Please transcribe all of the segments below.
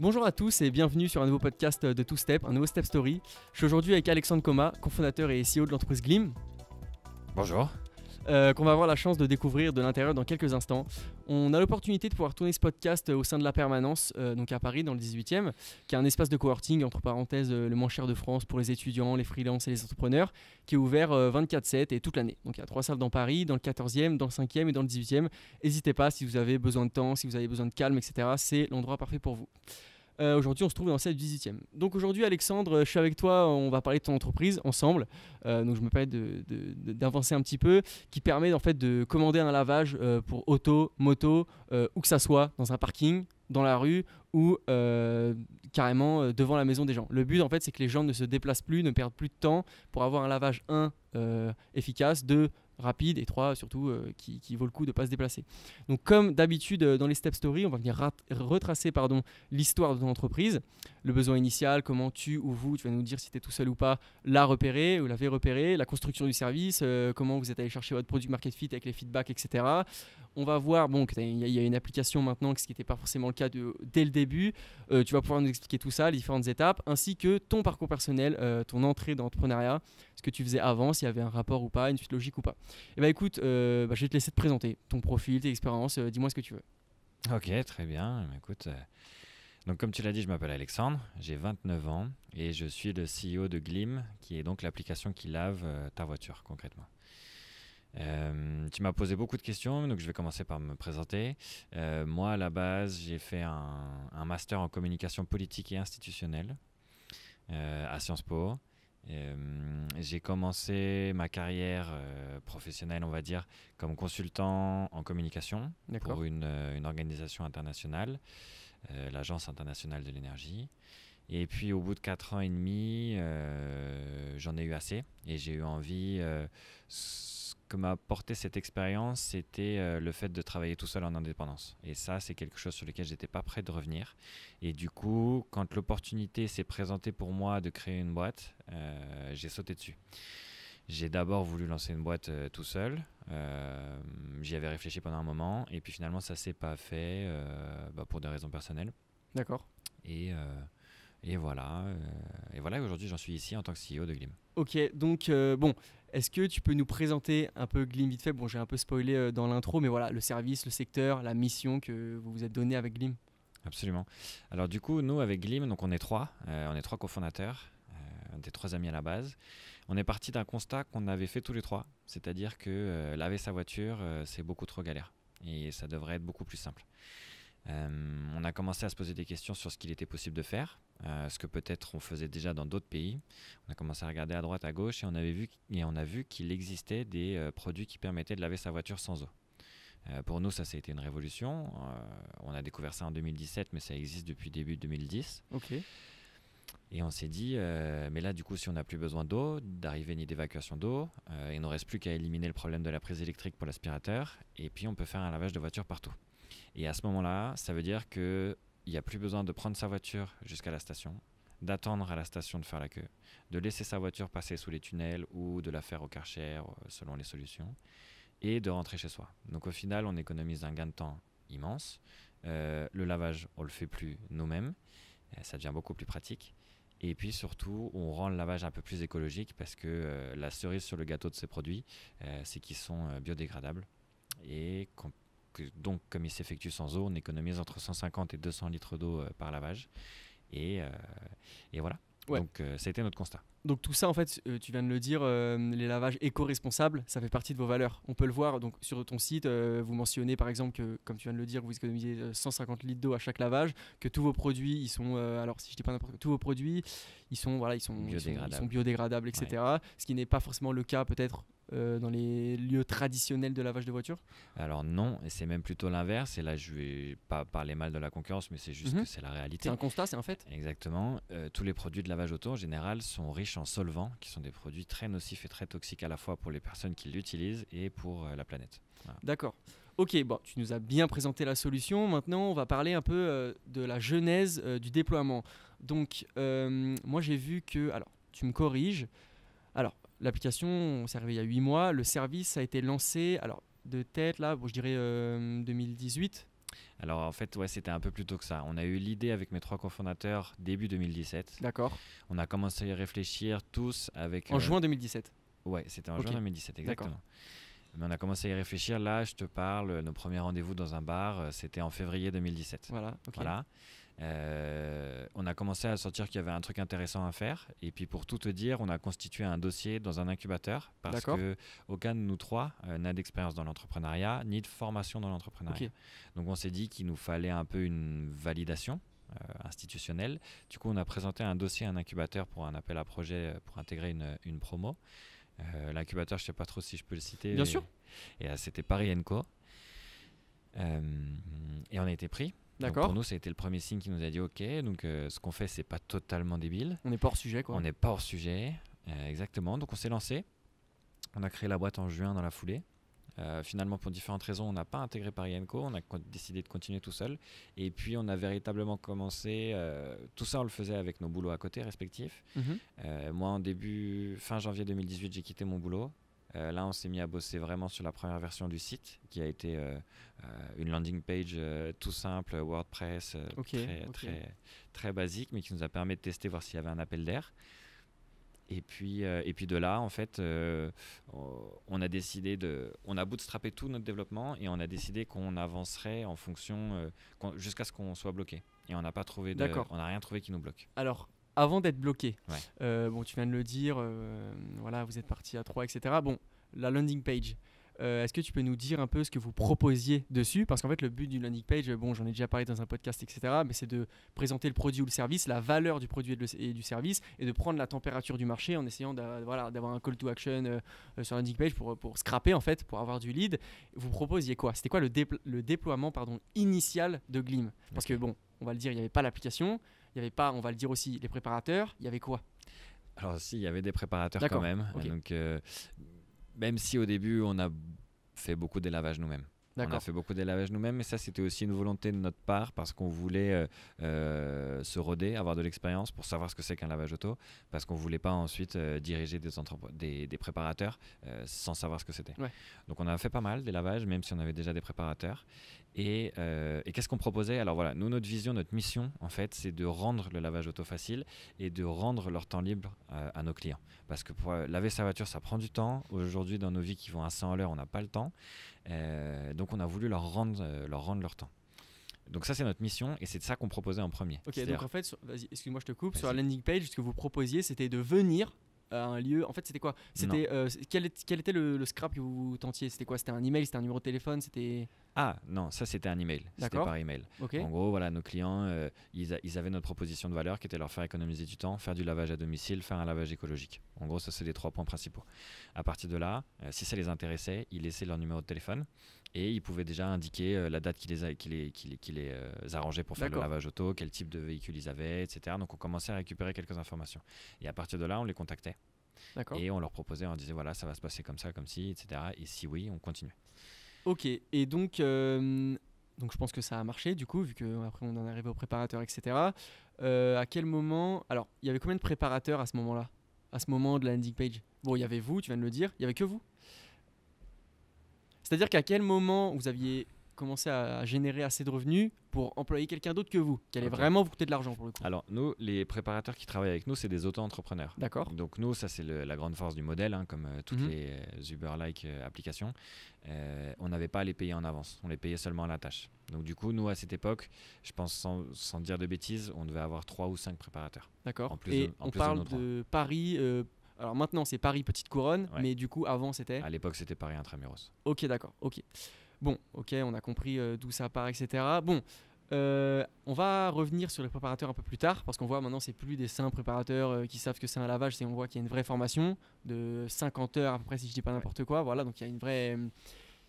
Bonjour à tous et bienvenue sur un nouveau podcast de Two Step, un nouveau Step Story. Je suis aujourd'hui avec Alexandre Coma, cofondateur et CEO de l'entreprise Glim. Bonjour. Euh, qu'on va avoir la chance de découvrir de l'intérieur dans quelques instants. On a l'opportunité de pouvoir tourner ce podcast euh, au sein de la permanence, euh, donc à Paris, dans le 18e, qui est un espace de cohorting, entre parenthèses, le moins cher de France pour les étudiants, les freelances et les entrepreneurs, qui est ouvert 24-7 et toute l'année. Donc il y a trois salles dans Paris, dans le 14e, dans le 5e et dans le 18e. N'hésitez pas si vous avez besoin de temps, si vous avez besoin de calme, etc. C'est l'endroit parfait pour vous. Euh, aujourd'hui, on se trouve dans cette 18e. Donc aujourd'hui, Alexandre, euh, je suis avec toi, on va parler de ton entreprise ensemble. Euh, donc je me permets d'avancer un petit peu, qui permet en fait de commander un lavage pour auto, moto, où que ça soit, dans un parking, dans la rue ou carrément devant la maison des gens. Le but en fait, c'est que les gens ne se déplacent plus, ne perdent plus de temps pour avoir un lavage 1 efficace, 2 rapide et trois surtout euh, qui, vaut le coup de ne pas se déplacer. Donc comme d'habitude euh, dans les step stories, on va venir retracer pardon l'histoire de ton entreprise, le besoin initial, comment tu ou vous, tu vas nous dire si tu es tout seul ou pas, l'a repéré ou l'avez repéré, la construction du service, euh, comment vous êtes allé chercher votre produit market fit avec les feedbacks, etc. On va voir, bon, il y, a une application maintenant, ce qui n'était pas forcément le cas dès le début. Euh, tu vas pouvoir nous expliquer tout ça, les différentes étapes, ainsi que ton parcours personnel, euh, ton entrée dans l'entrepreneuriat, ce que tu faisais avant, s'il y avait un rapport ou pas, une suite logique ou pas. Et eh ben écoute, euh, bah, je vais te laisser te présenter ton profil, tes expériences, dis-moi ce que tu veux. Ok, très bien. Écoute. Donc, comme tu l'as dit, je m'appelle Alexandre, j'ai 29 ans et je suis le CEO de Glim, qui est donc l'application qui lave ta voiture concrètement. Euh, tu m'as posé beaucoup de questions, donc je vais commencer par me présenter. Euh, moi, à la base, j'ai fait un, master en communication politique et institutionnelle euh, à Sciences Po. j'ai commencé ma carrière professionnelle, on va dire, comme consultant en communication pour une, organisation internationale, l'Agence internationale de l'énergie. Et puis au bout de quatre ans et demi, j'en ai eu assez et j'ai eu envie que m'a apporté cette expérience, c'était euh, le fait de travailler tout seul en indépendance. Et ça, c'est quelque chose sur lequel j'étais pas prêt de revenir. Et du coup, quand l'opportunité s'est présentée pour moi de créer une boîte, euh, j'ai sauté dessus. J'ai d'abord voulu lancer une boîte euh, tout seul. J'y avais réfléchi pendant un moment. Et puis finalement, ça s'est pas fait bah, pour des raisons personnelles. D'accord. Et. et voilà, et voilà, aujourd'hui j'en suis ici en tant que CEO de Glim. Ok, donc bon, est-ce que tu peux nous présenter un peu Glim vite fait Bon, j'ai un peu spoilé euh, dans l'intro, mais voilà, le service, le secteur, la mission que vous vous êtes donné avec Glim. Absolument. Alors du coup, nous avec Glim, donc on est trois, euh, on est trois cofondateurs, des euh, trois amis à la base. On est parti d'un constat qu'on avait fait tous les trois, c'est-à-dire que laver sa voiture, c'est beaucoup trop galère et ça devrait être beaucoup plus simple. on a commencé à se poser des questions sur ce qu'il était possible de faire, euh, ce que peut-être on faisait déjà dans d'autres pays. On a commencé à regarder à droite, à gauche, et on, avait vu, et on a vu qu'il existait des euh, produits qui permettaient de laver sa voiture sans eau. Euh, pour nous, ça, ça a été une révolution. on a découvert ça en 2017, mais ça existe depuis début 2010. Ok. Et on s'est dit, mais là, du coup, si on n'a plus besoin d'eau, d'arrivée ni d'évacuation d'eau, il ne reste plus qu'à éliminer le problème de la prise électrique pour l'aspirateur, et puis on peut faire un lavage de voiture partout. Et à ce moment-là, ça veut dire que il n'y a plus besoin de prendre sa voiture jusqu'à la station, d'attendre à la station de faire la queue, de laisser sa voiture passer sous les tunnels ou de la faire au karcher euh, selon les solutions, et de rentrer chez soi. Donc au final, on économise un gain de temps immense. Euh, le lavage, on le fait plus nous-mêmes, euh, ça devient beaucoup plus pratique. Et puis surtout, on rend le lavage un peu plus écologique parce que la cerise sur le gâteau de ces produits, c'est qu'ils sont biodégradables et qu'on donc, comme il s'effectue sans eau, on économise entre 150 et 200 litres d'eau euh, par lavage. Et, euh, et voilà. Euh, ça a été notre constat. Donc tout ça, en fait, tu viens de le dire, les lavages éco-responsables, ça fait partie de vos valeurs. On peut le voir donc sur ton site. vous mentionnez par exemple que, comme tu viens de le dire, vous économisez 150 litres d'eau à chaque lavage, que tous vos produits, ils sont, alors si je dis pas n'importe tous vos produits, ils sont voilà, ils sont biodégradables, sont, biodégradables etc. Ce qui n'est pas forcément le cas peut-être euh, dans les lieux traditionnels de lavage de voiture Alors non, et c'est même plutôt l'inverse. Et là, je vais pas parler mal de la concurrence, mais c'est juste mhm. que c'est la réalité. C'est un constat, c'est en fait. Exactement. Euh, tous les produits de lavage auto, en général, sont riches en solvants, qui sont des produits très nocifs et très toxiques à la fois pour les personnes qui l'utilisent et pour euh, la planète. D'accord. Ok, bon, tu nous as bien présenté la solution. Maintenant, on va parler un peu de la genèse du déploiement. Donc, moi, j'ai vu que, alors, tu me corriges, L'application, on s'est arrivé il y a 8 mois. Le service a été lancé, alors de tête, là, je dirais 2018. Euh, alors en fait, ouais, c'était un peu plus tôt que ça. On a eu l'idée avec mes trois cofondateurs début 2017. D'accord. On a commencé à y réfléchir tous avec. En euh, juin 2017. Ouais, c'était en juin 2017, exactement. Mais on a commencé à y réfléchir. Là, je te parle, nos premiers rendez-vous dans un bar, euh, c'était en février 2017. Voilà. Voilà. Euh, on a commencé à sentir qu'il y avait un truc intéressant à faire. Et puis pour tout te dire, on a constitué un dossier dans un incubateur parce que aucun de nous trois euh, n'a d'expérience dans l'entrepreneuriat ni de formation dans l'entrepreneuriat. Donc on s'est dit qu'il nous fallait un peu une validation. Euh, institutionnelle. Du coup, on a présenté un dossier à un incubateur pour un appel à projet pour intégrer une, promo. L'incubateur, je ne sais pas trop si je peux le citer. Bien sûr. Et c'était Paris Co. et on a été pris. D'accord. Pour nous, ça a été le premier signe qui nous a dit OK, donc euh, ce qu'on fait, c'est pas totalement débile. On n'est pas hors sujet, quoi. On n'est pas hors sujet, euh, exactement. Donc on s'est lancé. On a créé la boîte en juin dans la foulée. Euh, finalement, pour différentes raisons, on n'a pas intégré Parienco, on a décidé de continuer tout seul. Et puis, on a véritablement commencé. tout ça, on le faisait avec nos boulots à côté respectifs. Mhm. moi, en début, fin janvier 2018, j'ai quitté mon boulot. Euh, là, on s'est mis à bosser vraiment sur la première version du site, qui a été euh, euh, une landing page tout simple, WordPress, très, Très, basique, mais qui nous a permis de tester, voir s'il y avait un appel d'air. Et puis, et puis de là, en fait, on a décidé de, on a bootstrapé tout notre développement et on a décidé qu'on avancerait en fonction jusqu'à ce qu'on soit bloqué. Et on n'a pas trouvé, on n'a rien trouvé qui nous bloque. Alors, avant d'être bloqué. Euh, bon, tu viens de le dire, euh, voilà, vous êtes parti à 3, etc. Bon, la landing page. Euh, est-ce que tu peux nous dire un peu ce que vous proposiez dessus Parce qu'en fait, le but du landing page, bon, j'en ai déjà parlé dans un podcast, etc., mais c'est de présenter le produit ou le service, la valeur du produit et, du service, et de prendre la température du marché en essayant d'avoir un call to action sur la landing page pour, pour scraper, en fait, pour avoir du lead. Vous proposiez quoi C'était quoi le, le, déploiement pardon, initial de Glim Parce que, bon, on va le dire, il n'y avait pas l'application il n'y avait pas, on va le dire aussi, les préparateurs, il y avait quoi Alors si, il y avait des préparateurs quand même. Donc, euh, même si au début, on a fait beaucoup des lavages nous-mêmes. On a fait beaucoup des lavages nous-mêmes, mais ça, c'était aussi une volonté de notre part parce qu'on voulait euh, euh, se roder, avoir de l'expérience pour savoir ce que c'est qu'un lavage auto, parce qu'on voulait pas ensuite diriger des, des, des préparateurs sans savoir ce que c'était. Donc, on a fait pas mal des lavages, même si on avait déjà des préparateurs. Euh, et, qu'est-ce qu'on proposait Alors voilà, nous, notre vision, notre mission, en fait, c'est de rendre le lavage auto facile et de rendre leur temps libre euh, à nos clients. Parce que pour euh, laver sa voiture, ça prend du temps. Aujourd'hui, dans nos vies qui vont à 100 à l'heure, on n'a pas le temps. donc, on a voulu leur rendre leur, rendre leur temps. Donc ça, c'est notre mission et c'est de ça qu'on proposait en premier. Ok, donc en fait, excuse-moi, je te coupe. Sur la landing page, ce que vous proposiez, c'était de venir à un lieu. En fait, c'était quoi C'était euh, quel, était le, scrap que vous tentiez C'était quoi C'était un email C'était un numéro de téléphone C'était ah non, ça c'était un email. C'était par email. En gros, voilà, nos clients, euh, ils, ils, avaient notre proposition de valeur qui était leur faire économiser du temps, faire du lavage à domicile, faire un lavage écologique. En gros, ça c'est les trois points principaux. À partir de là, euh, si ça les intéressait, ils laissaient leur numéro de téléphone et ils pouvaient déjà indiquer euh, la date qui les, a, les, qui les, euh, pour faire le lavage auto, quel type de véhicule ils avaient, etc. Donc on commençait à récupérer quelques informations. Et à partir de là, on les contactait. Et on leur proposait, on disait voilà, ça va se passer comme ça, comme si, etc. Et si oui, on continue. Ok, et donc, euh, donc je pense que ça a marché du coup, vu qu'après on en est arrivé aux préparateurs, etc. à quel moment. Alors, il y avait combien de préparateurs à ce moment-là À ce moment de la landing page Bon, il y avait vous, tu viens de le dire, il y avait que vous c'est-à-dire qu'à quel moment vous aviez commencé à générer assez de revenus pour employer quelqu'un d'autre que vous, qui allait vraiment vous coûter de l'argent pour le coup Alors, nous, les préparateurs qui travaillent avec nous, c'est des auto-entrepreneurs. D'accord. Donc, nous, ça, c'est la grande force du modèle, hein, comme euh, toutes mhm. les euh, Uber-like euh, applications. on n'avait pas à les payer en avance, on les payait seulement à la tâche. Donc, du coup, nous, à cette époque, je pense sans, dire de bêtises, on devait avoir 3 ou 5 préparateurs. D'accord. Et on parle de, de Paris, alors maintenant, c'est Paris Petite Couronne, mais du coup, avant, c'était. À l'époque, c'était Paris Intramuros. Ok, d'accord. Ok. Bon, ok, on a compris euh, d'où ça part, etc. Bon, euh, on va revenir sur les préparateurs un peu plus tard, parce qu'on voit maintenant, c'est plus des saints préparateurs euh, qui savent que c'est un lavage, c'est on voit qu'il y a une vraie formation de 50 heures à peu près, si je dis pas n'importe quoi. Voilà, donc il y a une vraie.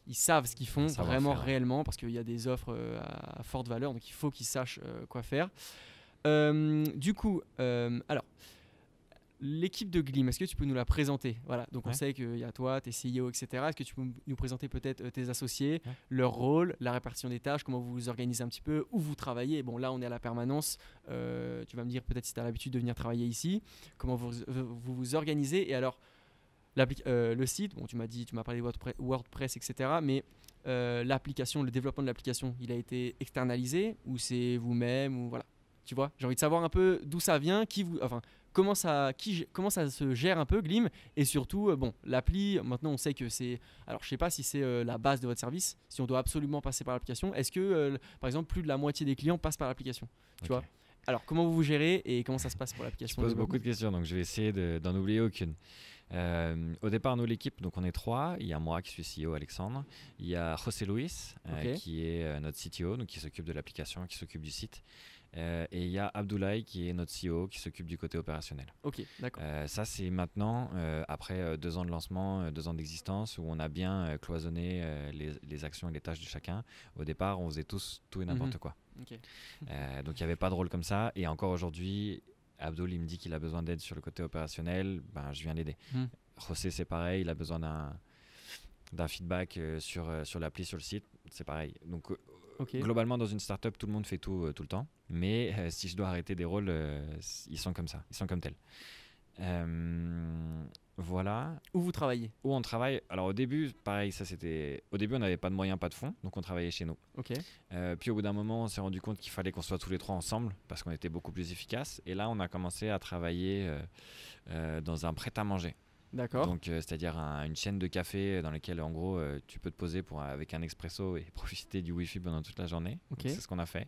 Ils savent ce qu'ils font vraiment réellement, parce qu'il y a des offres à forte valeur, donc il faut qu'ils sachent quoi faire. du coup, alors. L'équipe de Glim, est-ce que tu peux nous la présenter Voilà, donc on sait qu'il y a toi, tes CEO, etc. Est-ce que tu peux nous présenter peut-être euh, tes associés, leur rôle, la répartition des tâches, comment vous vous organisez un petit peu, où vous travaillez Bon, là, on est à la permanence. Euh, tu vas me dire peut-être si tu as l'habitude de venir travailler ici, comment vous euh, vous, organisez. Et alors, le site, bon, tu m'as dit, tu m'as parlé de WordPress, etc. Mais l'application, le développement de l'application, il a été externalisé ou c'est vous-même ou voilà. Tu vois, j'ai envie de savoir un peu d'où ça vient, qui vous, enfin, comment ça, qui, comment ça se gère un peu Glim et surtout euh, bon l'appli maintenant on sait que c'est alors je sais pas si c'est euh, la base de votre service si on doit absolument passer par l'application est-ce que euh, par exemple plus de la moitié des clients passent par l'application tu vois alors comment vous vous gérez et comment ça se passe pour l'application Je pose beaucoup de questions donc je vais essayer d'en oublier aucune au départ, nous, l'équipe, donc on est trois. Il y a moi qui suis CEO, Alexandre. Il y a José Luis, qui est notre CTO, donc qui s'occupe de l'application, qui s'occupe du site. Euh, et il y a Abdoulaye qui est notre CEO qui s'occupe du côté opérationnel. Ok, d'accord. Euh, ça, c'est maintenant, euh, après deux ans de lancement, deux ans d'existence, où on a bien cloisonné les, actions et les tâches de chacun. Au départ, on faisait tous tout et mhm. n'importe quoi. donc, il n'y avait pas de rôle comme ça. Et encore aujourd'hui, Abdoul, il me dit qu'il a besoin d'aide sur le côté opérationnel. Ben, je viens l'aider. Mhm. José, c'est pareil, il a besoin d'un feedback sur, sur l'appli, sur le site. C'est pareil. Donc, Globalement, dans une startup, tout le monde fait tout euh, tout le temps. Mais euh, si je dois arrêter des rôles, euh, ils sont comme ça, ils sont comme tels. voilà. Où vous travaillez Où on travaille. Alors au début, pareil, ça c'était. Au début, on n'avait pas de moyens, pas de fonds, donc on travaillait chez nous. Ok. puis au bout d'un moment, on s'est rendu compte qu'il fallait qu'on soit tous les trois ensemble parce qu'on était beaucoup plus efficace. Et là, on a commencé à travailler dans un prêt à manger. D'accord. Donc, euh, c'est-à-dire une chaîne de café dans laquelle, en gros, euh, tu peux te poser pour, avec un expresso et profiter du Wi-Fi pendant toute la journée. C'est ce qu'on a fait.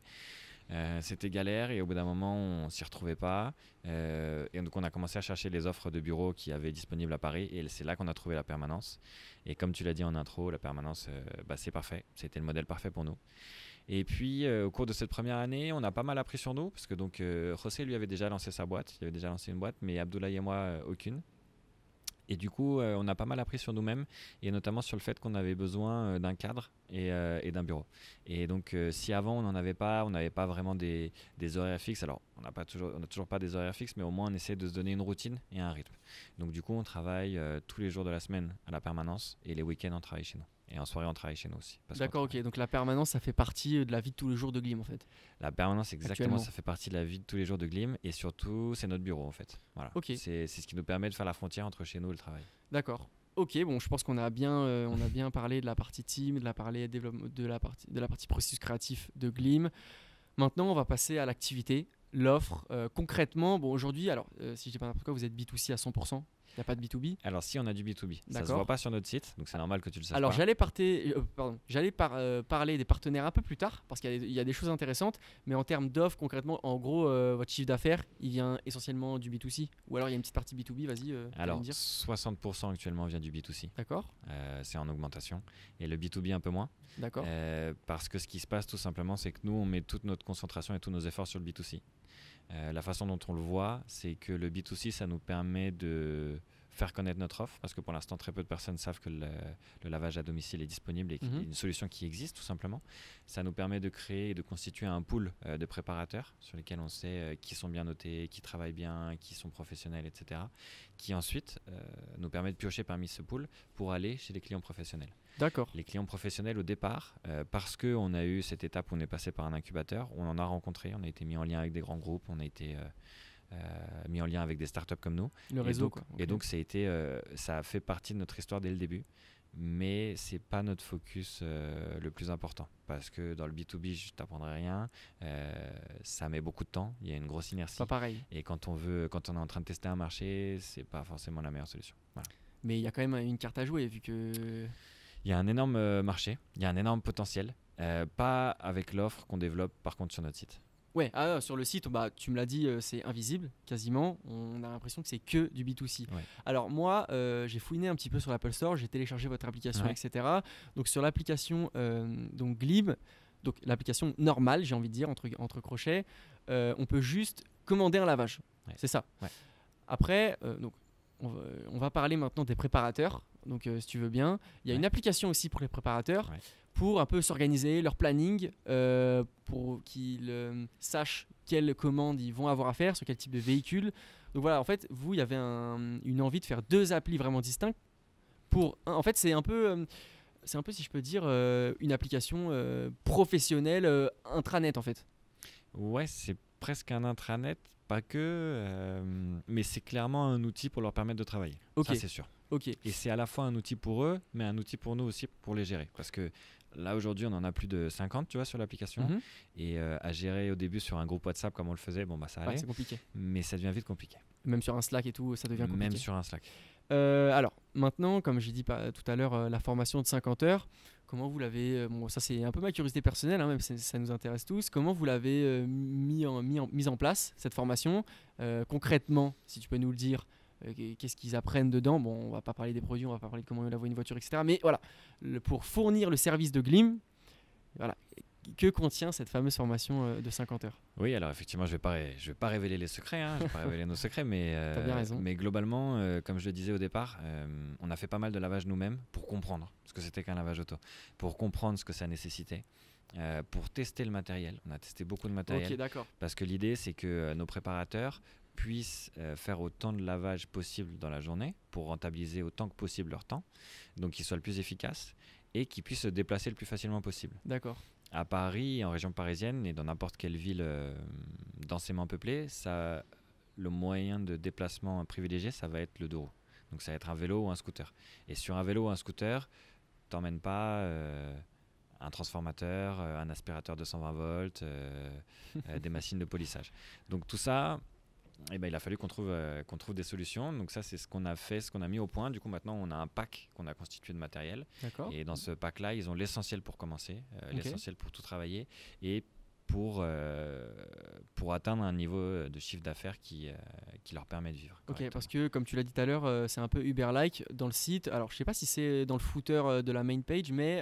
Euh, c'était galère et au bout d'un moment, on s'y retrouvait pas. et donc, on a commencé à chercher les offres de bureaux qui avaient disponibles à Paris et c'est là qu'on a trouvé la permanence. Et comme tu l'as dit en intro, la permanence, bah, c'est parfait. C'était le modèle parfait pour nous. Et puis, au cours de cette première année, on a pas mal appris sur nous, parce que donc José lui avait déjà lancé sa boîte, il avait déjà lancé une boîte, mais Abdoulaye et moi, aucune. Et du coup, euh, on a pas mal appris sur nous-mêmes et notamment sur le fait qu'on avait besoin euh, d'un cadre euh, et, d'un bureau. Et donc, si avant on n'en avait pas, on n'avait pas vraiment des, horaires fixes, alors on n'a toujours, toujours pas des horaires fixes, mais au moins on essaie de se donner une routine et un rythme. Donc, du coup, on travaille tous les jours de la semaine à la permanence et les week-ends on travaille chez nous. Et en soirée, on travaille chez nous aussi. D'accord, ok. Donc la permanence, ça fait partie euh, de la vie de tous les jours de Glim, en fait. La permanence, exactement, ça fait partie de la vie de tous les jours de Glim. Et surtout, c'est notre bureau, en fait. Voilà. ok C'est ce qui nous permet de faire la frontière entre chez nous et le travail. D'accord. Ok, bon, je pense qu'on a bien, euh, on a bien parlé de la partie team, de la, parler, de la partie, de la partie processus créatif de Glim. Maintenant, on va passer à l'activité, l'offre. Euh, concrètement, bon, aujourd'hui, alors, si je dis pas n'importe quoi, vous êtes B2C à 100%. Il n'y a pas de B2B Alors, si, on a du B2B. Ça ne se voit pas sur notre site, donc c'est normal que tu le saches. Alors, j'allais euh, euh, parler des partenaires un peu plus tard, parce qu'il y, a des choses intéressantes, mais en termes d'offres, concrètement, en gros, euh, votre chiffre d'affaires, il vient essentiellement du B2C Ou alors, il y a une petite partie B2B, vas-y. alors, me dire. 60% actuellement vient du B2C. D'accord. c'est en augmentation. Et le B2B, un peu moins. D'accord. parce que ce qui se passe, tout simplement, c'est que nous, on met toute notre concentration et tous nos efforts sur le B2C. Euh, la façon dont on le voit, c'est que le B2C, ça nous permet de faire connaître notre offre, parce que pour l'instant, très peu de personnes savent que le, lavage à domicile est disponible et qu'il y a mhm. une solution qui existe, tout simplement. Ça nous permet de créer et de constituer un pool euh, de préparateurs sur lesquels on sait euh, qui sont bien notés, qui travaillent bien, qui sont professionnels, etc., qui ensuite nous permet de piocher parmi ce pool pour aller chez les clients professionnels les clients professionnels au départ, euh, parce parce qu'on a eu cette étape où on est passé par un incubateur, on en a rencontré, on a été mis en lien avec des grands groupes, on a été euh, euh, mis en lien avec des startups comme nous. Le réseau. Et donc, quoi. Et donc ça, a été, ça fait partie de notre histoire dès le début mais c'est pas notre focus le plus important parce que dans le B2B je t'apprendrai rien ça met beaucoup de temps il y a une grosse inertie pas pareil et quand on veut quand on est en train de tester un marché c'est pas forcément la meilleure solution mais il y a quand même une carte à jouer vu que il y a un énorme euh, marché, il y a un énorme potentiel, euh, pas avec l'offre qu'on développe par contre sur notre site. Ouais, ah, ah, sur le site, bah, tu me l'as dit, euh, c'est invisible quasiment. On a l'impression que c'est que du B2C. Alors moi, j'ai fouiné un petit peu sur l'Apple Store, j'ai téléchargé votre application, etc. Donc sur l'application donc Glib, donc l'application normale, j'ai envie de dire, entre, entre crochets, on peut juste commander un lavage. C'est ça. Après, donc, on, va parler maintenant des préparateurs donc euh, si tu veux bien. Il y a une application aussi pour les préparateurs pour un peu s'organiser, leur planning, euh, pour qu'ils euh, sachent quelles commandes ils vont avoir à faire, sur quel type de véhicule. Donc voilà, en fait, vous, il y avait une envie de faire deux applis vraiment distinctes. Pour, en fait, c'est un peu... c'est un peu, si je peux dire, une application professionnelle intranet en fait. Ouais, c'est presque un intranet, pas que, mais c'est clairement un outil pour leur permettre de travailler. Ok, c'est sûr. Et c'est à la fois un outil pour eux, mais un outil pour nous aussi pour les gérer. Parce que là, aujourd'hui, on en a plus de 50, tu vois, sur l'application. Mhm. Et euh, à gérer au début sur un groupe WhatsApp comme on le faisait, bon, bah ça ah, allait. c'est compliqué. Mais ça devient vite compliqué. Même sur un Slack et tout, ça devient compliqué. Même sur un Slack. Euh, alors, maintenant, comme j'ai dit tout à l'heure, euh, la formation de 50 heures, comment vous l'avez. bon, ça, c'est un peu ma curiosité personnelle, hein, même si ça nous intéresse tous. Comment vous l'avez mis en, mise en place, cette formation Concrètement, si tu peux nous le dire, euh, qu'est-ce qu'ils apprennent dedans. Bon, on va pas parler des produits, on va pas parler de comment laver une voiture, etc. Mais voilà, pour fournir le service de Glim, voilà, que contient cette fameuse formation euh, de 50 heures Oui, alors effectivement, je ne vais, pas je vais pas révéler les secrets, hein, je vais pas révéler nos secrets, mais, euh, mais globalement, comme je le disais au départ, on a fait pas mal de lavage nous-mêmes pour comprendre ce que c'était qu'un lavage auto, pour comprendre ce que ça nécessitait. pour tester le matériel, on a testé beaucoup de matériel. Ok, d'accord. parce que l'idée, c'est que nos préparateurs puissent euh, faire autant de lavage possible dans la journée pour rentabiliser autant que possible leur temps, donc qu'ils soient le plus efficaces et qu'ils puissent se déplacer le plus facilement possible. D'accord. À Paris, en région parisienne et dans n'importe quelle ville euh, densément peuplée, ça, le moyen de déplacement privilégié, ça va être le dos. Donc ça va être un vélo ou un scooter. Et sur un vélo ou un scooter, t'emmènes pas euh, un transformateur, un aspirateur de 120 volts, des machines de polissage. Donc tout ça, et eh ben, il a fallu qu'on trouve, euh, qu'on trouve des solutions. Donc ça, c'est ce qu'on a fait, ce qu'on a mis au point. Du coup, maintenant, on a un pack qu'on a constitué de matériel. Et dans ce pack-là, ils ont l'essentiel pour commencer, euh, l'essentiel pour tout travailler et pour, euh, pour atteindre un niveau de chiffre d'affaires qui, qui leur permet de vivre. Ok, parce que comme tu l'as dit tout à l'heure, c'est un peu Uber-like dans le site. Alors, je sais pas si c'est dans le footer de la main page, mais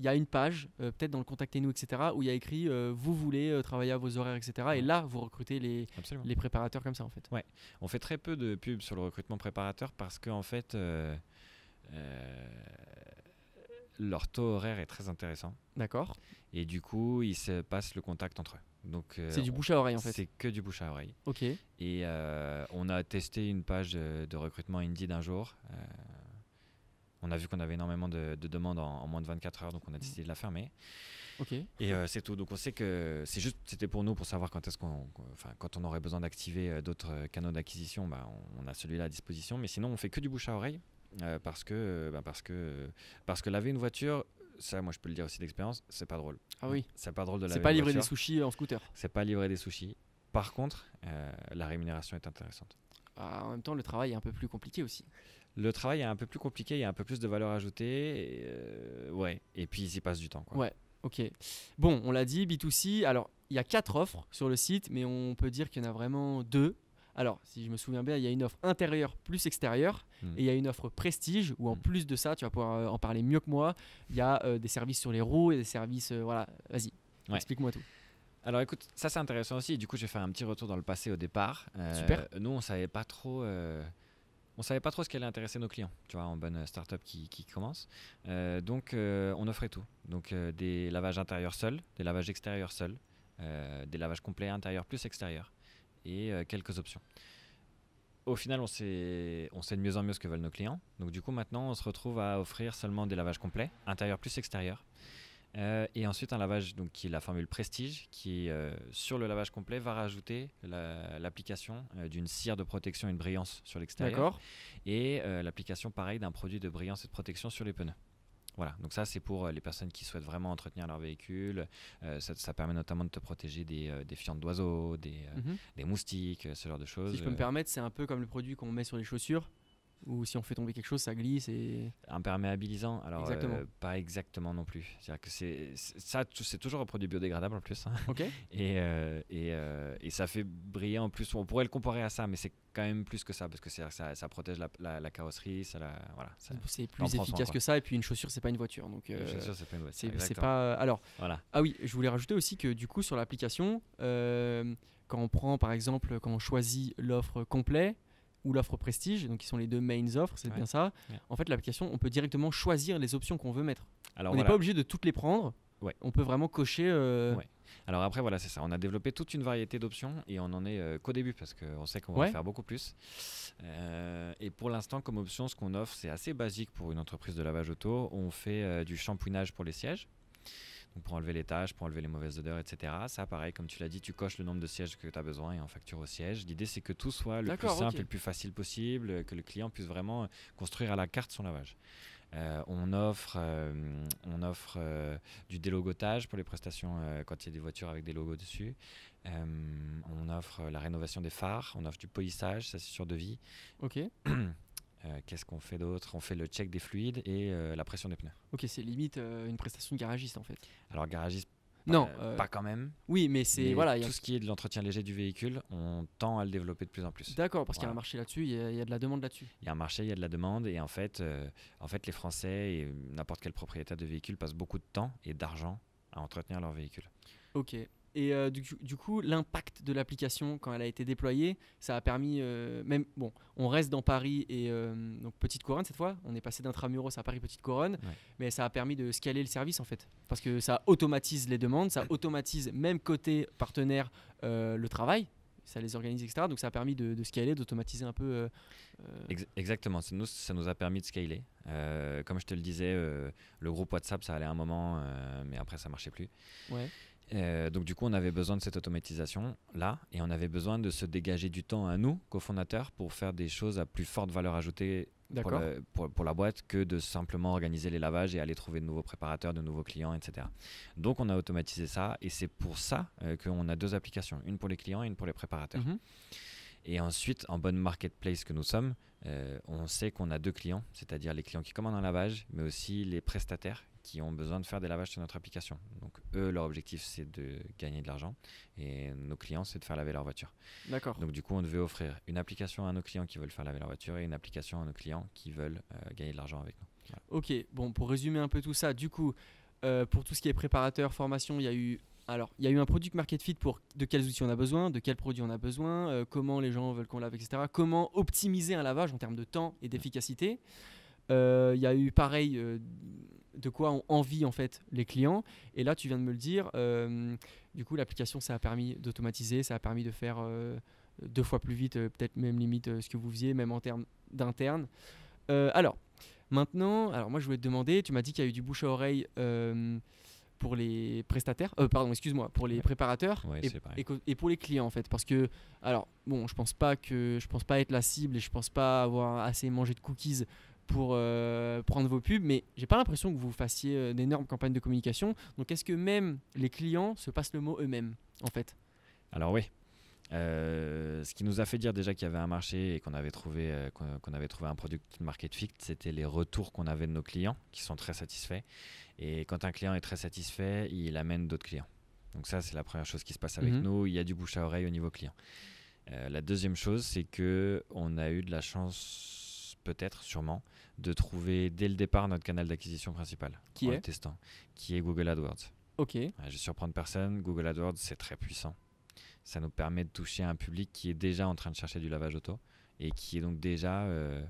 il y a une page, euh, peut-être dans le Contactez-nous, etc., où il y a écrit euh, Vous voulez euh, travailler à vos horaires, etc. Et là, vous recrutez les, les préparateurs comme ça, en fait. Ouais. On fait très peu de pubs sur le recrutement préparateur parce qu'en en fait, leur taux horaire est très intéressant. D'accord. Et du coup, ils se passent le contact entre eux. Donc, c'est du bouche à oreille en fait. C'est que du bouche à oreille. Ok. Et on a testé une page de, recrutement Indeed d'un jour. Euh, on a vu qu'on avait énormément de, demandes en, moins de 24 heures, donc on a mm. décidé de la fermer. Ok. Et euh, c'est tout. Donc on sait que c'est juste, c'était pour nous pour savoir quand est qu'on, enfin quand on aurait besoin d'activer euh, d'autres euh, canaux d'acquisition, bah, on, a celui-là à disposition. Mais sinon, on fait que du bouche à oreille parce que, bah, parce que, parce que laver une voiture, ça, moi, je peux le dire aussi d'expérience, c'est pas drôle. Ah oui. C'est pas drôle de laver. C'est pas livrer des sushis en scooter. C'est pas livrer des sushis. Par contre, la rémunération est intéressante. Euh, en même temps, le travail est un peu plus compliqué aussi. Le travail est un peu plus compliqué, il y a un peu plus de valeur ajoutée. Et euh, ouais, et puis il s'y passe du temps. Ouais, ok. Bon, on l'a dit, B2C, alors il y a quatre offres sur le site, mais on peut dire qu'il y en a vraiment deux. Alors, si je me souviens bien, il y a une offre intérieure plus extérieure hmm. et il y a une offre prestige où en hmm. plus de ça, tu vas pouvoir euh, en parler mieux que moi, il y a des services sur les roues et des services... voilà, vas-y, explique-moi tout. Alors écoute, ça c'est intéressant aussi. Du coup, j'ai fait un petit retour dans le passé au départ. Euh, Super. Nous, on savait pas trop. Euh, on savait pas trop ce qui allait intéresser nos clients, tu vois, en bonne startup qui, qui commence. Euh, donc, on offrait tout. Donc, des lavages intérieurs seuls, des lavages extérieurs seuls, des lavages complets intérieur plus extérieur, et quelques options. Au final, on sait, de mieux en mieux ce que veulent nos clients. Donc, du coup, maintenant, on se retrouve à offrir seulement des lavages complets, intérieur plus extérieur. Euh, et ensuite un lavage donc, qui est la formule Prestige, qui euh, sur le lavage complet va rajouter l'application euh, d'une cire de protection et de brillance sur l'extérieur. Et l'application pareil d'un produit de brillance et de protection sur les pneus. Voilà, donc ça c'est pour les personnes qui souhaitent vraiment entretenir leur véhicule. Ça, permet notamment de te protéger des, des fientes d'oiseaux, des, mhm. des, moustiques, ce genre de choses. Si je peux me permettre, c'est un peu comme le produit qu'on met sur les chaussures ou si on fait tomber quelque chose, ça glisse et... Imperméabilisant, alors exactement. Euh, pas exactement non plus. C'est-à-dire que c'est, ça, c'est toujours un produit biodégradable en plus. Hein. Ok. et, euh, et, euh, et, ça fait briller en plus. On pourrait le comparer à ça, mais c'est quand même plus que ça, parce que, ça, ça, protège la, carrosserie, ça la, voilà. c'est plus efficace que ça, et puis une chaussure, c'est pas une voiture. Donc, une chaussure, c'est pas une voiture. C'est, pas... Alors, ah oui, je voulais rajouter aussi que du coup, sur l'application, quand on prend par exemple, quand on choisit l'offre complète, ou l'offre Prestige, donc qui sont les deux mains offres, c'est bien ça. En fait, l'application, on peut directement choisir les options qu'on veut mettre. Alors, on n'est pas obligé de toutes les prendre. On peut vraiment cocher. Euh, Alors après, voilà, c'est ça. On a développé toute une variété d'options et on en est euh, qu'au début parce qu'on sait qu'on va faire beaucoup plus. Euh, et pour l'instant, comme option, ce qu'on offre, c'est assez basique pour une entreprise de lavage auto. On fait du shampoingage pour les sièges pour enlever les tâches, pour enlever les mauvaises odeurs, etc. Ça, pareil, comme tu l'as dit, tu coches le nombre de sièges que tu as besoin et en facture au siège. L'idée, c'est que tout soit le plus simple et le plus facile possible, que le client puisse vraiment euh, construire à la carte son lavage. Euh, on offre, euh, on offre du délogotage pour les prestations quand il y a des voitures avec des logos dessus. on offre la rénovation des phares, on offre du polissage, ça c'est de vie. Ok. Euh, qu'est-ce qu'on fait d'autre On fait le check des fluides et euh, la pression des pneus. Ok, c'est limite euh, une prestation de garagiste en fait. Alors garagiste, pas, non, pas quand même. Oui, mais c'est voilà. Tout ce qui est de l'entretien léger du véhicule, on tend à le développer de plus en plus. D'accord, parce qu'il y a un marché là-dessus, il, y, a de la demande là-dessus. Il y a un marché, il y a de la demande et en fait, en fait, les Français et n'importe quel propriétaire de véhicule passent beaucoup de temps et d'argent à entretenir leur véhicule. Ok, et euh, du, coup, l'impact de l'application quand elle a été déployée, ça a permis, euh, même, bon, on reste dans Paris et euh, donc Petite Couronne cette fois, on est passé d'intramuros à Paris Petite Couronne, mais ça a permis de scaler le service en fait, parce que ça automatise les demandes, ça automatise même côté partenaire le travail, ça les organise, etc. Donc ça a permis de, scaler, d'automatiser un peu. Exactement, nous, ça nous a permis de scaler. comme je te le disais, le groupe WhatsApp, ça allait un moment, mais après ça marchait plus. Ouais. Euh, donc du coup, on avait besoin de cette automatisation là, et on avait besoin de se dégager du temps à nous, cofondateurs, pour faire des choses à plus forte valeur ajoutée pour, la boîte que de simplement organiser les lavages et aller trouver de nouveaux préparateurs, de nouveaux clients, etc. Donc on a automatisé ça, et c'est pour ça euh, qu'on a deux applications, une pour les clients et une pour les préparateurs. Mhm. Et ensuite, en bonne marketplace que nous sommes, euh, on sait qu'on a deux clients, c'est-à-dire les clients qui commandent un lavage, mais aussi les prestataires qui ont besoin de faire des lavages sur notre application. Donc eux, leur objectif, c'est de gagner de l'argent et nos clients, c'est de faire laver leur voiture. D'accord. Donc du coup, on devait offrir une application à nos clients qui veulent faire laver leur voiture et une application à nos clients qui veulent euh, gagner de l'argent avec nous. Ok, bon, pour résumer un peu tout ça, du coup, euh, pour tout ce qui est préparateur, formation, il y a eu... Alors, il y a eu un product market fit pour de quels outils on a besoin, de quels produits on a besoin, euh, comment les gens veulent qu'on lave, etc. Comment optimiser un lavage en termes de temps et d'efficacité. Il y a eu pareil de quoi ont envie en fait les clients. Et là, tu viens de me le dire, euh, du coup, l'application, ça a permis d'automatiser, ça a permis de faire euh, deux fois plus vite, euh, peut-être même limite ce que vous faisiez, même en termes d'interne. alors, maintenant, alors moi, je voulais te demander, tu m'as dit qu'il y a eu du bouche à oreille pour les prestataires, pardon, excuse-moi, pour les préparateurs et, pour les clients en fait, parce que alors bon, je pense pas que je pense pas être la cible et je pense pas avoir assez mangé de cookies pour euh, prendre vos pubs, mais j'ai pas l'impression que vous fassiez euh, d'énormes campagnes de communication. Donc est-ce que même les clients se passent le mot eux-mêmes, en fait Alors oui. Euh, ce qui nous a fait dire déjà qu'il y avait un marché et qu'on avait trouvé qu'on avait trouvé un produit market fit, c'était les retours qu'on avait de nos clients qui sont très satisfaits. Et quand un client est très satisfait, il amène d'autres clients. Donc ça, c'est la première chose qui se passe avec mhm. nous. Il y a du bouche à oreille au niveau client. la deuxième chose, c'est que on a eu de la chance peut-être, sûrement, de trouver dès le départ notre canal d'acquisition principal qui est testant, qui est Google AdWords. Ok. je vais surprendre personne. Google AdWords, c'est très puissant. Ça nous permet de toucher un public qui est déjà en train de chercher du lavage auto et qui est donc déjà euh,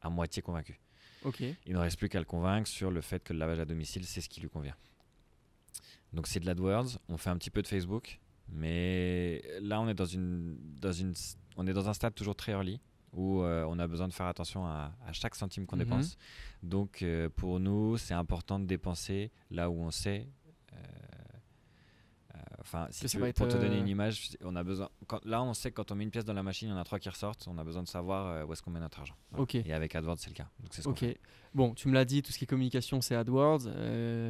à moitié convaincu. Ok. Il ne reste plus qu'à le convaincre sur le fait que le lavage à domicile, c'est ce qui lui convient. Donc c'est de l'AdWords, on fait un petit peu de Facebook, mais là on est dans, une, dans une, on est dans un stade toujours très early où euh, on a besoin de faire attention à, chaque centime qu'on mhm. dépense. Donc euh, pour nous, c'est important de dépenser là où on sait. Euh, enfin, pour te donner une image, on a besoin. là, on sait que quand on met une pièce dans la machine, il y en a trois qui ressortent. On a besoin de savoir où est-ce qu'on met notre argent. Et avec AdWords, c'est le cas. Donc, ok. Bon, tu me l'as dit, tout ce qui est communication, c'est AdWords.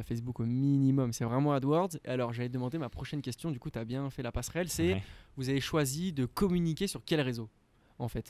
Facebook au minimum, c'est vraiment AdWords. Alors, j'allais demander ma prochaine question. Du coup, tu as bien fait la passerelle. C'est vous avez choisi de communiquer sur quel réseau, en fait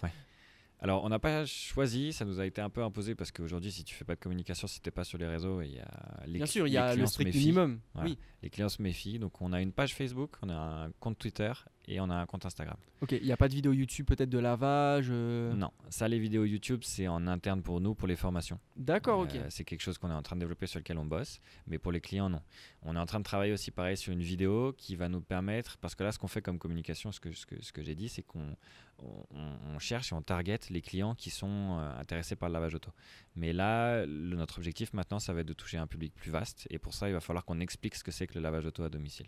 alors, on n'a pas choisi, ça nous a été un peu imposé parce qu'aujourd'hui, si tu fais pas de communication, si t'es pas sur les réseaux, il y a les Bien sûr, il y a le strict minimum. Oui. Les clients se méfient. Donc, on a une page Facebook, on a un compte Twitter et on a un compte Instagram. Ok, il n'y a pas de vidéo YouTube peut-être de lavage euh Non, ça les vidéos YouTube c'est en interne pour nous, pour les formations. D'accord, ok. Euh, c'est quelque chose qu'on est en train de développer sur lequel on bosse, mais pour les clients non. On est en train de travailler aussi pareil sur une vidéo qui va nous permettre, parce que là ce qu'on fait comme communication, ce que, ce que, j'ai dit, c'est qu'on on, cherche et on target les clients qui sont euh, intéressés par le lavage auto. Mais là, notre objectif maintenant ça va être de toucher un public plus vaste et pour ça il va falloir qu'on explique ce que c'est que le lavage auto à domicile.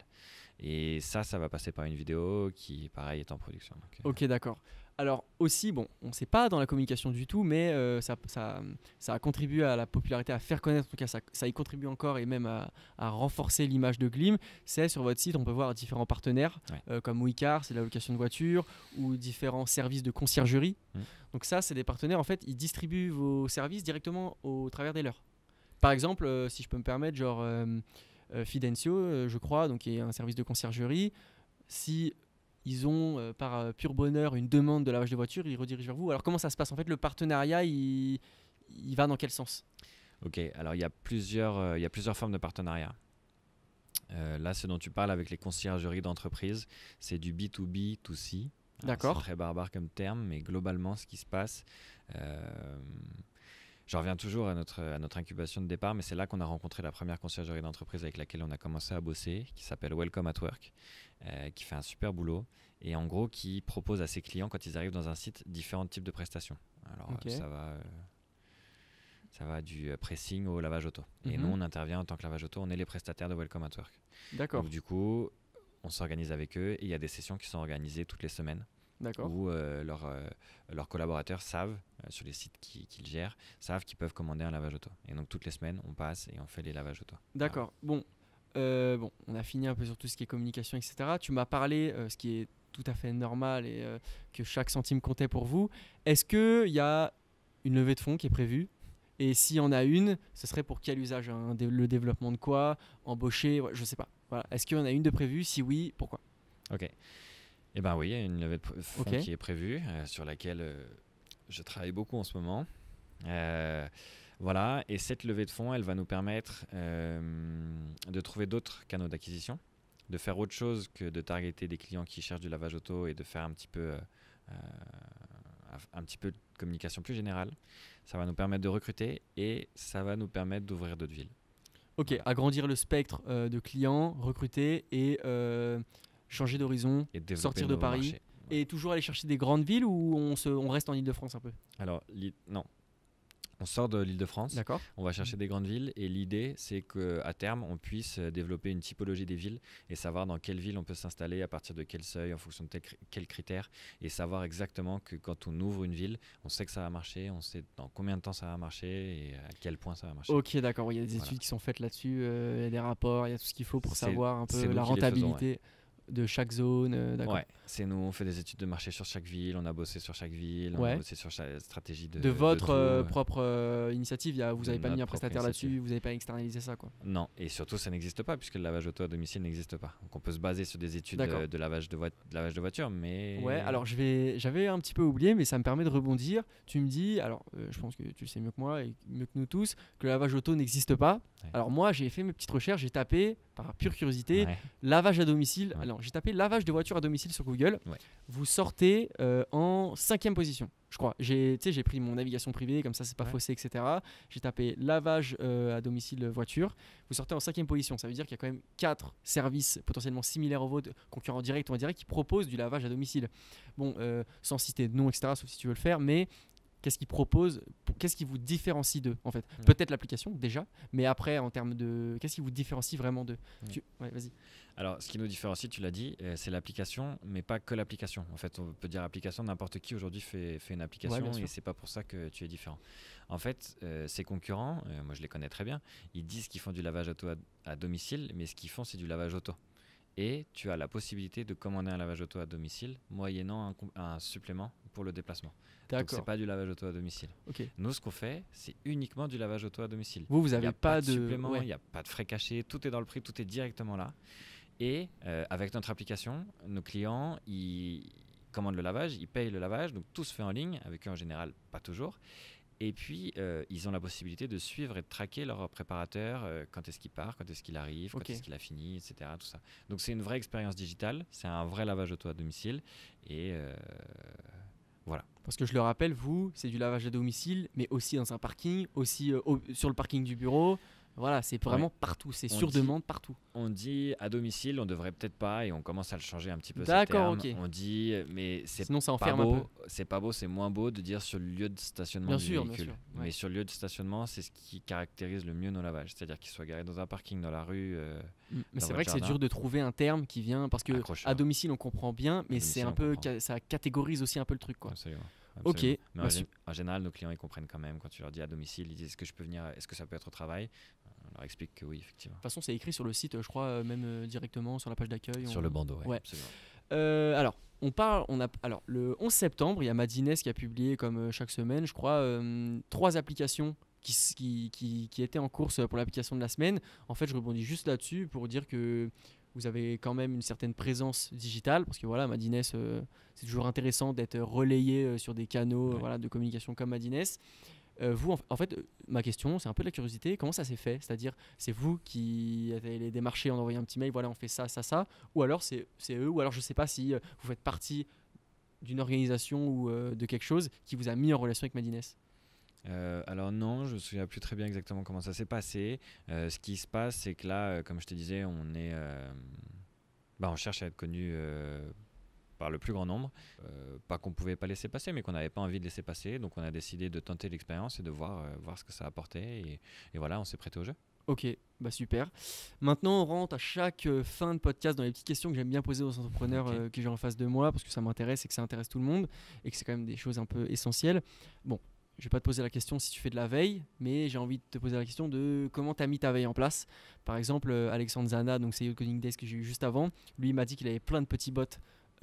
Et ça, ça va passer par une vidéo qui, pareil, est en production. Euh. ok, d'accord. Alors aussi, bon, on ne sait pas dans la communication du tout, mais euh, ça, a contribué à la popularité, à faire connaître, en tout cas ça, y contribue encore et même à, renforcer l'image de Glim. C'est sur votre site, on peut voir différents partenaires, euh, comme Wicar, c'est la location de voitures, ou différents services de conciergerie. Mmh. Donc ça, c'est des partenaires, en fait, ils distribuent vos services directement au travers des leurs. Par exemple, si je peux me permettre, genre... Euh, Fidencio, euh, je crois, donc qui est un service de conciergerie. Si ils ont euh, par pur bonheur une demande de lavage de voiture, ils redirigent vers vous. Alors comment ça se passe En fait, le partenariat, il, va dans quel sens Ok, alors il y, a plusieurs, il y plusieurs formes de partenariat. là, ce dont tu parles avec les conciergeries d'entreprise, c'est du B2B, to C. D'accord. C'est très barbare comme terme, mais globalement, ce qui se passe, J'en reviens toujours à notre, à notre incubation de départ, mais c'est là qu'on a rencontré la première conciergerie d'entreprise avec laquelle on a commencé à bosser, qui s'appelle Welcome at Work, euh, qui fait un super boulot et en gros qui propose à ses clients, quand ils arrivent dans un site, différents types de prestations. Alors ça va. Euh, ça va du euh, pressing au lavage auto. Et mhm. nous, on intervient en tant que lavage auto, on est les prestataires de Welcome at Work. D'accord. Donc, du coup, on s'organise avec eux et il y a des sessions qui sont organisées toutes les semaines où euh, euh, leurs collaborateurs savent, euh, sur les sites qu'ils gèrent, savent qu'ils peuvent commander un lavage auto. Et donc toutes les semaines, on passe et on fait les lavages auto. D'accord. Bon, euh, bon, on a fini un peu sur tout ce qui est communication, etc. Tu m'as parlé, ce qui est tout à fait normal et que chaque centime comptait pour vous. Est-ce qu'il y a une levée de fonds qui est prévue et s'il y en a une, ce serait pour quel usage Le développement de quoi Embaucher Je ne sais pas. Voilà. Est-ce qu'il y en a une de prévue Si oui, pourquoi Ok. Eh bien oui, il y a une levée de fonds qui est prévue, euh, sur laquelle euh, je travaille beaucoup en ce moment. Euh, voilà, et cette levée de fonds, elle va nous permettre de trouver d'autres canaux d'acquisition, de faire autre chose que de targeter des clients qui cherchent du lavage auto et de faire un petit peu, un petit peu de communication plus générale. Ça va nous permettre de recruter et ça va nous permettre d'ouvrir d'autres villes. Ok, agrandir le spectre de clients recruter et changer d'horizon, sortir de Paris Et toujours aller chercher des grandes villes ou on, se, on reste en Ile-de-France un peu Alors, non. On sort de l'Île-de-France. D'accord. On va chercher mm. des grandes villes et l'idée, c'est qu'à terme, on puisse euh, développer une typologie des villes et savoir dans quelle ville on peut s'installer, à partir de quel seuil, en fonction de quels critères, et savoir exactement que quand on ouvre une ville, on sait que ça va marcher, on sait dans combien de temps ça va marcher et à quel point ça va marcher. Ok, d'accord. Il y a des études qui sont faites là-dessus, euh, il y a des rapports, il y a tout ce qu'il faut pour savoir un peu la rentabilité de chaque zone euh, Ouais, c'est nous, on fait des études de marché sur chaque ville, on a bossé sur chaque ville, on a bossé sur chaque stratégie de. De votre euh, propre euh, initiative, vous n'avez pas mis un prestataire là-dessus, vous n'avez pas externalisé ça quoi. Non, et surtout ça n'existe pas puisque le lavage auto à domicile n'existe pas. Donc on peut se baser sur des études de lavage de, de lavage voiture, mais. Ouais, alors j'avais un petit peu oublié, mais ça me permet de rebondir. Tu me dis, alors je pense que tu le sais mieux que moi et mieux que nous tous, que le lavage auto n'existe pas. Alors moi, j'ai fait mes petites recherches, j'ai tapé, par pure curiosité, lavage à domicile. Alors j'ai tapé lavage de voiture à domicile sur Google. Vous sortez euh, en cinquième position, je crois. J'ai pris mon navigation privée, comme ça c'est pas faussé, etc. J'ai tapé lavage euh, à domicile voiture. Vous sortez en cinquième position. Ça veut dire qu'il y a quand même quatre services potentiellement similaires aux vôtre, concurrents directs ou indirects, qui proposent du lavage à domicile. Bon, euh, sans citer de nom, etc., sauf si tu veux le faire, mais Qu'est-ce qu'ils proposent Qu'est-ce qui vous différencie d'eux en fait Peut-être l'application déjà, mais après en termes de qu'est-ce qui vous différencie vraiment d'eux Vas-y. Alors, ce qui nous différencie, tu l'as dit, euh, c'est l'application, mais pas que l'application. En fait, on peut dire application. N'importe qui aujourd'hui fait, fait, une application et c'est pas pour ça que tu es différent. En fait, euh, ses concurrents, euh, moi je les connais très bien, ils disent qu'ils font du lavage auto à, à domicile, mais ce qu'ils font, c'est du lavage auto et tu as la possibilité de commander un lavage auto à domicile moyennant un, un supplément pour le déplacement. d'accord c'est pas du lavage auto à domicile. ok Nous, ce qu'on fait, c'est uniquement du lavage auto à domicile. Vous, vous n'avez pas, de supplément, il n'y a pas de frais cachés, tout est dans le prix, tout est directement là. Et euh, avec notre application, nos clients, ils commandent le lavage, ils payent le lavage, donc tout se fait en ligne, avec eux en général, pas toujours. Et puis, euh, ils ont la possibilité de suivre et de traquer leur préparateur, euh, quand est-ce qu'il part, quand est-ce qu'il arrive, quand est-ce qu'il a fini, etc. Tout ça. Donc, c'est une vraie expérience digitale, c'est un vrai lavage auto à domicile. Et parce que je le rappelle, vous, c'est du lavage à domicile, mais aussi dans un parking, aussi euh, sur le parking du bureau. Voilà, c'est vraiment partout, c'est sur demande partout. On dit à domicile, on devrait peut-être pas, et on commence à le changer un petit peu. D'accord, ok. On dit, mais c'est sinon C'est pas beau, c'est moins beau de dire sur le lieu de stationnement bien du sûr, véhicule. Mais sur le lieu de stationnement, c'est ce qui caractérise le mieux nos lavages, c'est-à-dire qu'ils soient garés dans un parking, dans la rue. Euh, mais c'est vrai que c'est dur de trouver un terme qui vient parce que à domicile on comprend bien, mais c'est un peu ça catégorise aussi un peu le truc quoi. Absolument. Ok. Bah en, général, nos clients, ils comprennent quand même. Quand tu leur dis à domicile, ils disent est-ce que je peux venir Est-ce que ça peut être au travail On leur explique que oui, effectivement. De toute façon, c'est écrit sur le site, je crois, euh, même euh, directement sur la page d'accueil. Sur le bandeau, oui. Euh, alors, on parle, on a, alors, le 11 septembre, il y a Madines qui a publié, comme chaque semaine, je crois, trois applications qui, qui, qui, qui, étaient en course pour l'application de la semaine. En fait, je rebondis juste là-dessus pour dire que vous avez quand même une certaine présence digitale, parce que voilà, Madines, euh, c'est toujours intéressant d'être relayé euh, sur des canaux voilà, de communication comme Madines. Euh, vous, en, fait, ma question, c'est un peu de la curiosité, comment ça s'est fait C'est-à-dire, c'est vous qui avez les en envoyant un petit mail, voilà, on fait ça, ça, ça, ou alors c'est eux, ou alors je ne sais pas si vous faites partie d'une organisation ou de quelque chose qui vous a mis en relation avec Madines. Euh, alors non, je ne me souviens plus très bien exactement comment ça s'est passé. Euh, ce qui se passe, c'est que là, euh, comme je te disais, on est, bah, on cherche à être connu par le plus grand nombre. pas qu'on pouvait pas laisser passer, mais qu'on n'avait pas envie de laisser passer. Donc on a décidé de tenter l'expérience et de voir, voir ce que ça apportait. Et, voilà, on s'est prêté au jeu. Ok, bah super. Maintenant, on rentre à chaque fin de podcast dans les petites questions que j'aime bien poser aux entrepreneurs que j'ai en face de moi, parce que ça m'intéresse et que ça intéresse tout le monde, et que c'est quand même des choses un peu essentielles. Bon, je ne vais pas te poser la question si tu fais de la veille, mais j'ai envie de te poser la question de comment tu as mis ta veille en place. Par exemple, euh, Alexandre Zana, donc c'est de Coding desk que j'ai eu juste avant, lui m'a dit qu'il avait plein de petits bots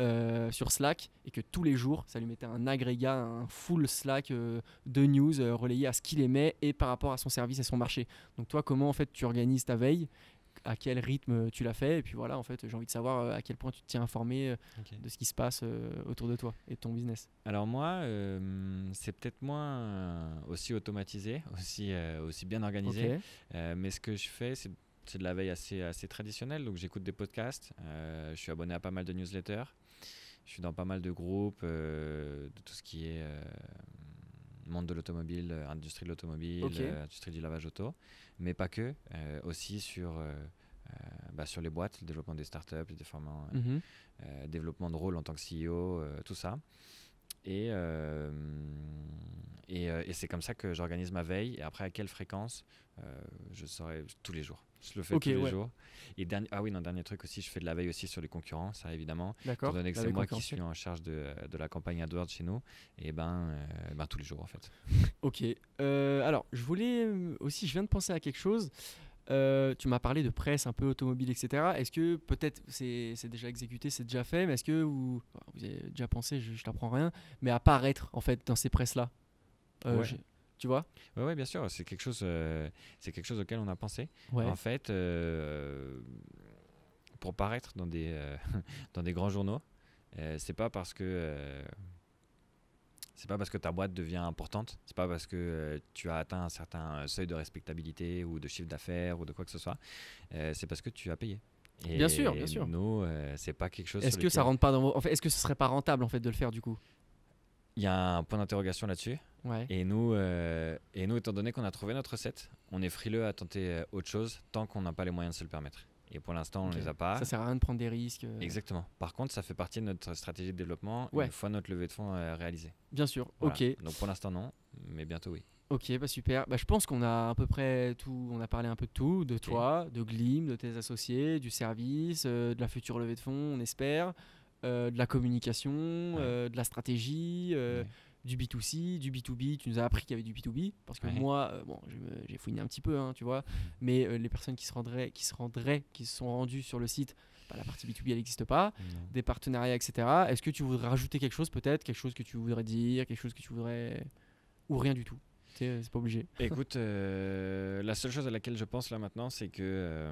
euh, sur Slack et que tous les jours, ça lui mettait un agrégat, un full Slack euh, de news relayé à ce qu'il aimait et par rapport à son service et son marché. Donc toi, comment en fait tu organises ta veille à quel rythme tu l'as fait. Et puis voilà, en fait, j'ai envie de savoir euh, à quel point tu te tiens informé euh, de ce qui se passe euh, autour de toi et de ton business. Alors moi, c'est peut-être moins aussi automatisé, aussi, aussi bien organisé. mais ce que je fais, c'est de la veille assez, assez traditionnelle. Donc j'écoute des podcasts, je suis abonné à pas mal de newsletters, je suis dans pas mal de groupes, de tout ce qui est monde de l'automobile, euh, industrie de l'automobile, euh, industrie du lavage auto, mais pas que, euh, aussi sur, bah, sur les boîtes, le développement des startups, le développement, mhm. développement de rôle en tant que CEO, tout ça. Et, euh, et, euh, et c'est comme ça que j'organise ma veille. Et après, à quelle fréquence euh, Je saurai tous les jours. Je le fais tous les jours. Et ah oui, non, dernier truc aussi, je fais de la veille aussi sur les concurrents, ça évidemment. D'accord. Étant donné que c'est moi qui suis en charge de, de la campagne AdWords chez nous, et eh ben, ben tous les jours en fait. Ok. alors, je voulais aussi, je viens de penser à quelque chose. Euh, tu m'as parlé de presse un peu automobile, etc. Est-ce que peut-être c'est, déjà exécuté, c'est déjà fait, mais est-ce que vous, avez déjà pensé, je, je t'apprends rien, mais à paraître en fait dans ces presses-là euh, Tu vois Oui, ouais, bien sûr, c'est quelque, chose, euh, c'est quelque chose auquel on a pensé. En fait, pour paraître dans des, dans des grands journaux, c'est pas parce que c'est pas parce que ta boîte devient importante, c'est pas parce que euh, tu as atteint un certain euh, seuil de respectabilité ou de chiffre d'affaires ou de quoi que ce soit, euh, c'est parce que tu as payé. bien sûr, bien sûr. Nous, c'est pas quelque chose. Est-ce que ça rentre pas dans est-ce que ce serait pas rentable en fait de le faire du coup Il y a un point d'interrogation là-dessus. Ouais. Et nous, et nous, étant donné qu'on a trouvé notre recette, on est frileux à tenter autre chose tant qu'on n'a pas les moyens de se le permettre. Et pour l'instant, on ne les a pas. Ça sert à rien de prendre des risques. Euh. Exactement. Par contre, ça fait partie de notre stratégie de développement une fois notre levée de fonds euh, réalisée. Bien sûr. Ok. Donc pour l'instant, non, mais bientôt oui. Ok, bah super. Bah, je pense qu'on a à peu près tout. On a parlé un peu de tout, de toi, de Glim, de tes associés, du service, euh, de la future levée de fonds, on espère, de la communication, de la stratégie du B2C, du B2B. Tu nous as appris qu'il y avait du B2B. Parce que moi, euh, bon, j'ai fouiné un petit peu, hein, tu vois. Mhm. Mais euh, les personnes qui se, rendraient, qui se rendraient, qui sont rendues sur le site, bah, la partie B2B, elle n'existe pas. Des partenariats, etc. Est-ce que tu voudrais rajouter quelque chose, peut-être Quelque chose que tu voudrais dire Quelque chose que tu voudrais. Ou rien du tout c'est pas obligé. Écoute, euh, la seule chose à laquelle je pense là maintenant, c'est que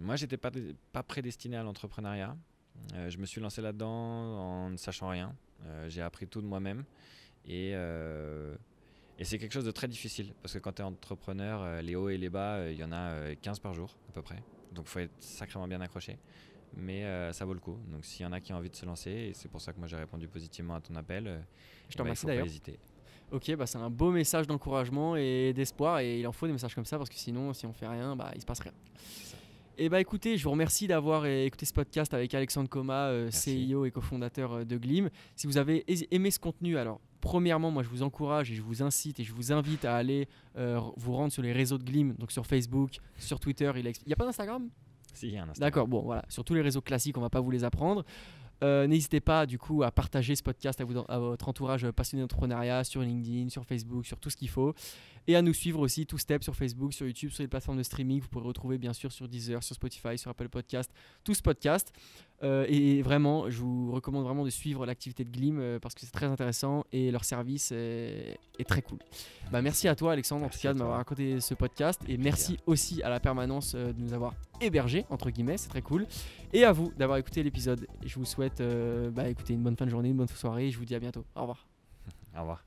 moi, j'étais pas, pas prédestiné à l'entrepreneuriat. je me suis lancé là-dedans en ne sachant rien. j'ai appris tout de moi-même. Euh, et, c'est quelque chose de très difficile parce que quand tu es entrepreneur, euh, les hauts et les bas, euh, il y en a 15 par jour à peu près. Donc faut être sacrément bien accroché. Mais ça vaut le coup. Donc s'il y en a qui ont envie de se lancer, et c'est pour ça que moi j'ai répondu positivement à ton appel, je eh t'en remercie d'ailleurs. Ok, bah c'est un beau message d'encouragement et d'espoir, et il en faut des messages comme ça parce que sinon, si on fait rien, bah il se passe rien. Et bah eh ben, écoutez, je vous remercie d'avoir écouté ce podcast avec Alexandre Coma, CEO et cofondateur de Glim. Si vous avez aimé ce contenu, alors premièrement, moi je vous encourage et je vous incite et je vous invite à aller euh, vous rendre sur les réseaux de Glim, donc sur Facebook, sur Twitter. Il n'y a... pas d'Instagram Si, il y a un Instagram. D'accord, bon voilà, sur tous les réseaux classiques, on va pas vous les apprendre. Euh, n'hésitez pas du coup à partager ce podcast à, à votre entourage passionné d'entrepreneuriat sur LinkedIn, sur Facebook, sur tout ce qu'il faut. Et à nous suivre aussi, tout step sur Facebook, sur YouTube, sur les plateformes de streaming. Vous pourrez retrouver bien sûr sur Deezer, sur Spotify, sur Apple Podcast, tout ce podcast. Euh, et vraiment, je vous recommande vraiment de suivre l'activité de Glim euh, parce que c'est très intéressant et leur service est, très cool. Bah, merci à toi, Alexandre, en tout cas, de m'avoir raconté ce podcast et merci aussi à la permanence euh, de nous avoir hébergés, entre guillemets, c'est très cool. Et à vous d'avoir écouté l'épisode. Je vous souhaite bah, une bonne fin de journée, une bonne soirée et je vous dis à bientôt. Au revoir. Au revoir.